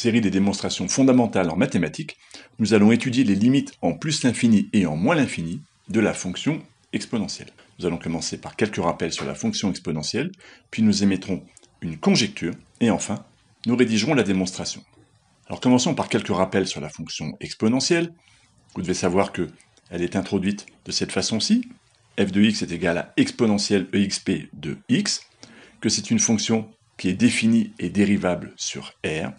série des démonstrations fondamentales en mathématiques, nous allons étudier les limites en plus l'infini et en moins l'infini de la fonction exponentielle. Nous allons commencer par quelques rappels sur la fonction exponentielle, puis nous émettrons une conjecture, et enfin, nous rédigerons la démonstration. Alors commençons par quelques rappels sur la fonction exponentielle. Vous devez savoir que elle est introduite de cette façon-ci. f de x est égal à exponentielle exp de x, que c'est une fonction qui est définie et dérivable sur R,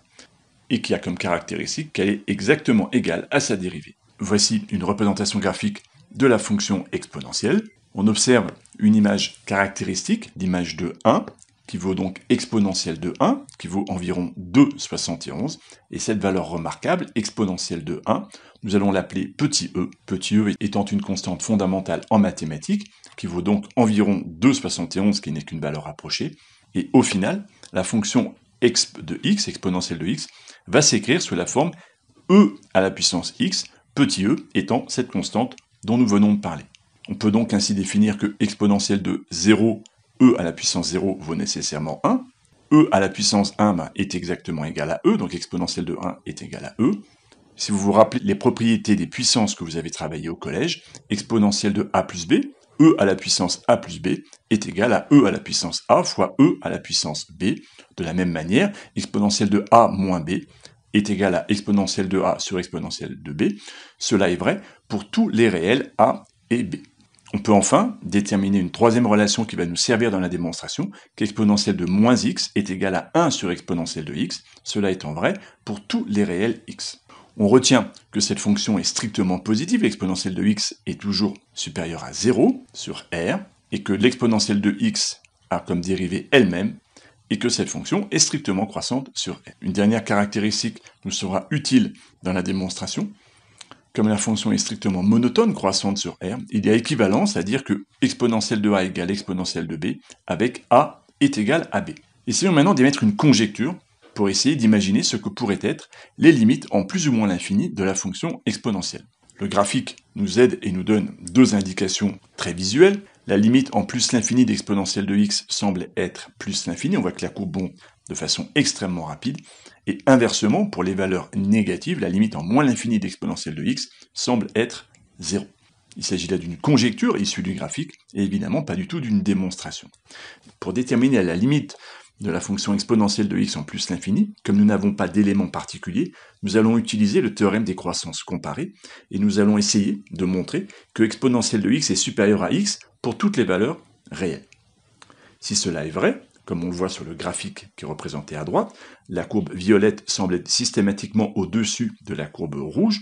et qui a comme caractéristique qu'elle est exactement égale à sa dérivée. Voici une représentation graphique de la fonction exponentielle. On observe une image caractéristique d'image de 1, qui vaut donc exponentielle de 1, qui vaut environ 2,71, et cette valeur remarquable, exponentielle de 1, nous allons l'appeler petit e, petit e étant une constante fondamentale en mathématiques, qui vaut donc environ 2,71, qui n'est qu'une valeur approchée, et au final, la fonction exp de x, exponentielle de x, va s'écrire sous la forme e à la puissance x, petit e étant cette constante dont nous venons de parler. On peut donc ainsi définir que exponentielle de 0, e à la puissance 0 vaut nécessairement 1, e à la puissance 1 bah, est exactement égal à e, donc exponentielle de 1 est égal à e. Si vous vous rappelez les propriétés des puissances que vous avez travaillées au collège, exponentielle de a plus b, e à la puissance a plus b est égal à e à la puissance a fois e à la puissance b. De la même manière, exponentielle de a moins b est égal à exponentielle de a sur exponentielle de b. Cela est vrai pour tous les réels a et b. On peut enfin déterminer une troisième relation qui va nous servir dans la démonstration, qu'exponentielle de moins x est égal à 1 sur exponentielle de x, cela étant vrai pour tous les réels x. On retient que cette fonction est strictement positive, l'exponentielle de x est toujours supérieure à 0 sur r, et que l'exponentielle de x a comme dérivée elle-même, et que cette fonction est strictement croissante sur r. Une dernière caractéristique nous sera utile dans la démonstration. Comme la fonction est strictement monotone croissante sur r, il y a équivalence, à dire que exponentielle de a égale exponentielle de b, avec a est égal à b. Essayons maintenant d'émettre une conjecture pour essayer d'imaginer ce que pourraient être les limites en plus ou moins l'infini de la fonction exponentielle. Le graphique nous aide et nous donne deux indications très visuelles. La limite en plus l'infini d'exponentielle de x semble être plus l'infini. On voit que la courbe bond de façon extrêmement rapide. Et inversement, pour les valeurs négatives, la limite en moins l'infini d'exponentielle de x semble être 0. Il s'agit là d'une conjecture issue du graphique et évidemment pas du tout d'une démonstration. Pour déterminer la limite de la fonction exponentielle de x en plus l'infini, comme nous n'avons pas d'éléments particuliers, nous allons utiliser le théorème des croissances comparées et nous allons essayer de montrer que exponentielle de x est supérieure à x pour toutes les valeurs réelles. Si cela est vrai, comme on le voit sur le graphique qui est représenté à droite, la courbe violette semble être systématiquement au-dessus de la courbe rouge,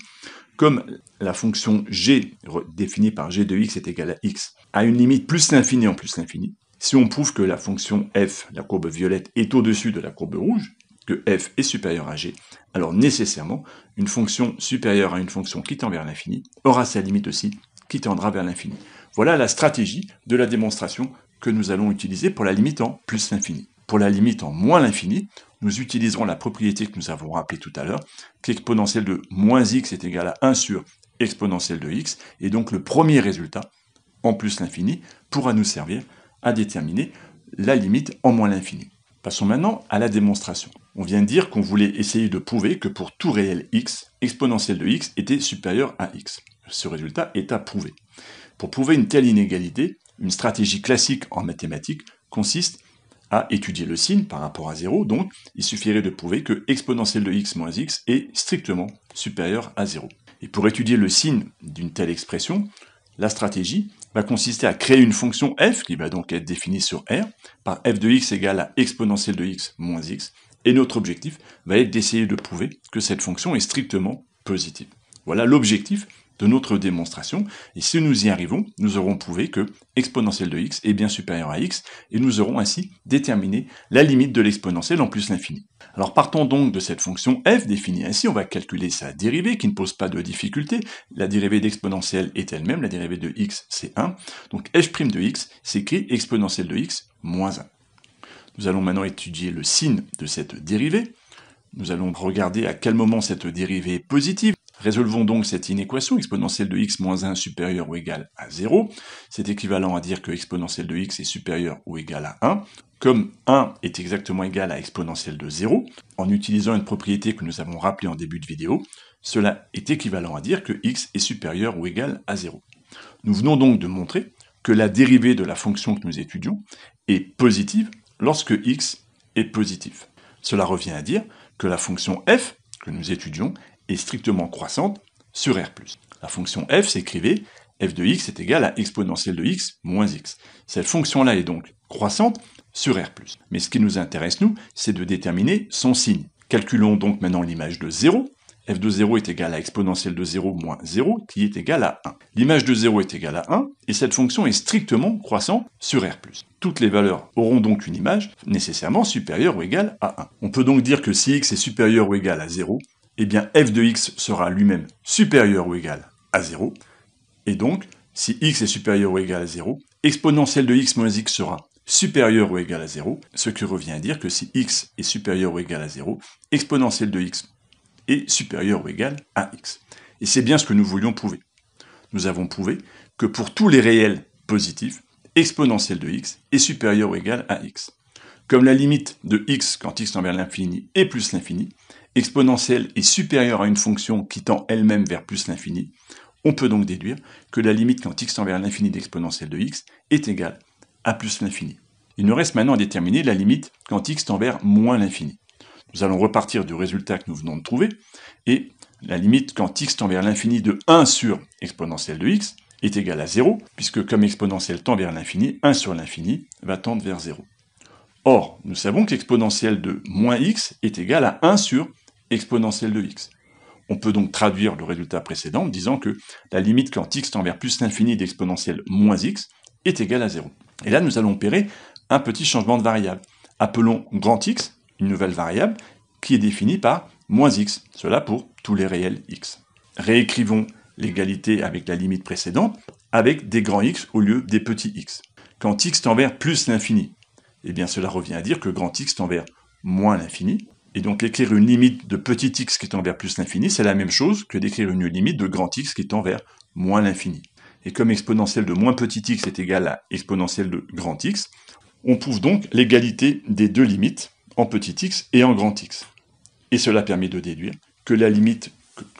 comme la fonction g définie par g de x est égale à x a une limite plus l'infini en plus l'infini, si on prouve que la fonction f, la courbe violette, est au-dessus de la courbe rouge, que f est supérieur à g, alors nécessairement, une fonction supérieure à une fonction qui tend vers l'infini aura sa limite aussi qui tendra vers l'infini. Voilà la stratégie de la démonstration que nous allons utiliser pour la limite en plus l'infini. Pour la limite en moins l'infini, nous utiliserons la propriété que nous avons rappelée tout à l'heure, qu'exponentielle de moins x est égale à 1 sur exponentielle de x, et donc le premier résultat, en plus l'infini, pourra nous servir à déterminer la limite en moins l'infini. Passons maintenant à la démonstration. On vient de dire qu'on voulait essayer de prouver que pour tout réel x, exponentielle de x était supérieure à x. Ce résultat est à prouver. Pour prouver une telle inégalité, une stratégie classique en mathématiques consiste à étudier le signe par rapport à 0, donc il suffirait de prouver que exponentielle de x moins x est strictement supérieure à 0. Et pour étudier le signe d'une telle expression, la stratégie va consister à créer une fonction f, qui va donc être définie sur R, par f de x égale à exponentielle de x moins x, et notre objectif va être d'essayer de prouver que cette fonction est strictement positive. Voilà l'objectif de notre démonstration, et si nous y arrivons, nous aurons prouvé que exponentielle de x est bien supérieure à x, et nous aurons ainsi déterminé la limite de l'exponentielle en plus l'infini. Alors partons donc de cette fonction f définie ainsi, on va calculer sa dérivée qui ne pose pas de difficulté, la dérivée d'exponentielle est elle-même, la dérivée de x c'est 1, donc f' de x s'écrit exponentielle de x moins 1. Nous allons maintenant étudier le signe de cette dérivée, nous allons regarder à quel moment cette dérivée est positive, Résolvons donc cette inéquation exponentielle de x moins 1 supérieur ou égal à 0. C'est équivalent à dire que exponentielle de x est supérieur ou égal à 1. Comme 1 est exactement égal à exponentielle de 0, en utilisant une propriété que nous avons rappelée en début de vidéo, cela est équivalent à dire que x est supérieur ou égal à 0. Nous venons donc de montrer que la dérivée de la fonction que nous étudions est positive lorsque x est positif. Cela revient à dire que la fonction f que nous étudions est strictement croissante sur R+. La fonction f s'écrivait f de x est égal à exponentielle de x moins x. Cette fonction-là est donc croissante sur R+. Mais ce qui nous intéresse, nous, c'est de déterminer son signe. Calculons donc maintenant l'image de 0. f de 0 est égal à exponentielle de 0 moins 0, qui est égal à 1. L'image de 0 est égale à 1, et cette fonction est strictement croissante sur R+. Toutes les valeurs auront donc une image nécessairement supérieure ou égale à 1. On peut donc dire que si x est supérieur ou égal à 0, eh bien f de x sera lui-même supérieur ou égal à 0. Et donc, si x est supérieur ou égal à 0, exponentielle de x moins x sera supérieur ou égal à 0, ce qui revient à dire que si x est supérieur ou égal à 0, exponentielle de x est supérieure ou égal à x. Et c'est bien ce que nous voulions prouver. Nous avons prouvé que pour tous les réels positifs, exponentielle de x est supérieure ou égal à x. Comme la limite de x quand x tend vers l'infini est plus l'infini, exponentielle est supérieure à une fonction qui tend elle-même vers plus l'infini, on peut donc déduire que la limite quand x tend vers l'infini d'exponentielle de x est égale à plus l'infini. Il nous reste maintenant à déterminer la limite quand x tend vers moins l'infini. Nous allons repartir du résultat que nous venons de trouver, et la limite quand x tend vers l'infini de 1 sur exponentielle de x est égale à 0, puisque comme exponentielle tend vers l'infini, 1 sur l'infini va tendre vers 0. Or, nous savons que l'exponentielle de moins x est égale à 1 sur exponentielle de x. On peut donc traduire le résultat précédent en disant que la limite quand x tend vers plus l'infini d'exponentielle moins x est égale à 0. Et là, nous allons opérer un petit changement de variable. Appelons grand X une nouvelle variable qui est définie par moins x, cela pour tous les réels x. Réécrivons l'égalité avec la limite précédente avec des grands x au lieu des petits x. Quand x tend vers plus l'infini, eh bien cela revient à dire que grand x tend vers moins l'infini, et donc écrire une limite de petit x qui tend vers plus l'infini, c'est la même chose que d'écrire une limite de grand x qui tend vers moins l'infini. Et comme exponentielle de moins petit x est égale à exponentielle de grand x, on prouve donc l'égalité des deux limites en petit x et en grand x. Et cela permet de déduire que la limite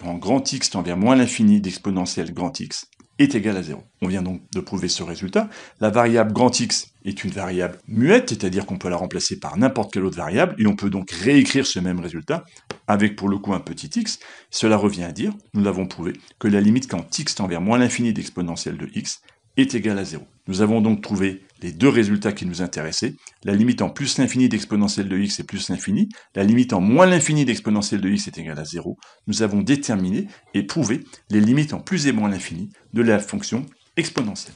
en grand x tend vers moins l'infini d'exponentielle grand x est égal à 0. On vient donc de prouver ce résultat. La variable grand X est une variable muette, c'est-à-dire qu'on peut la remplacer par n'importe quelle autre variable, et on peut donc réécrire ce même résultat avec pour le coup un petit x. Cela revient à dire, nous l'avons prouvé, que la limite quand x tend vers moins l'infini d'exponentielle de x est égale à 0. Nous avons donc trouvé les deux résultats qui nous intéressaient, la limite en plus l'infini d'exponentielle de x est plus l'infini, la limite en moins l'infini d'exponentielle de x est égale à 0, nous avons déterminé et prouvé les limites en plus et moins l'infini de la fonction exponentielle.